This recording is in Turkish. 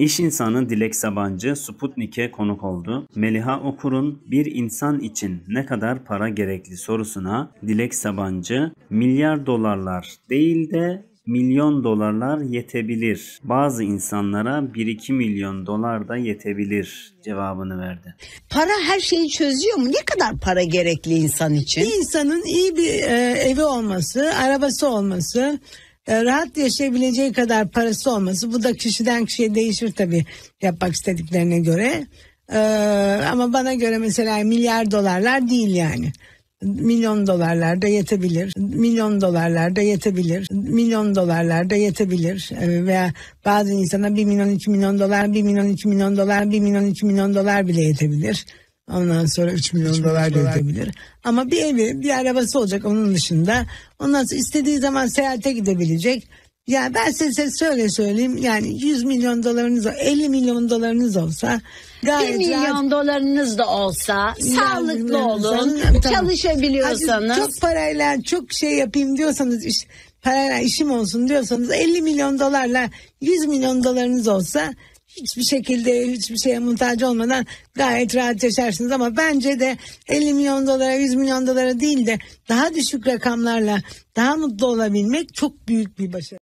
İş insanı Dilek Sabancı Sputnik'e konuk oldu. Meliha Okur'un bir insan için ne kadar para gerekli sorusuna Dilek Sabancı milyar dolarlar değil de milyon dolarlar yetebilir. Bazı insanlara 1-2 milyon dolar da yetebilir cevabını verdi. Para her şeyi çözüyor mu? Ne kadar para gerekli insan için? Bir insanın iyi bir e, evi olması, arabası olması, e, rahat yaşayabileceği kadar parası olması bu da kişiden kişiye değişir tabii yapmak istediklerine göre ee, ama bana göre mesela milyar dolarlar değil yani milyon dolarlar da yetebilir. Milyon dolarlar da yetebilir. Milyon dolarlar da yetebilir. Ee, veya bazı insana bir milyon iki milyon dolar, bir milyon iki milyon dolar, bir milyon iki milyon dolar bile yetebilir. Ondan sonra 3 milyon, 3 milyon dolar, dolar ödeyebilir. Ama bir evi, bir arabası olacak onun dışında. Ondan sonra istediği zaman seyahate gidebilecek. Ya yani ben size söyle söyleyeyim yani 100 milyon dolarınız 50 milyon dolarınız olsa gayet 1 milyon rahat... dolarınız da olsa sağlıklı olun tamam. çalışabiliyorsanız. Hadi çok parayla çok şey yapayım diyorsanız iş parayla işim olsun diyorsanız 50 milyon dolarla 100 milyon dolarınız olsa hiçbir şekilde hiçbir şeye muhtaç olmadan gayet rahat yaşarsınız ama bence de 50 milyon dolara 100 milyon dolara değil de daha düşük rakamlarla daha mutlu olabilmek çok büyük bir başarı.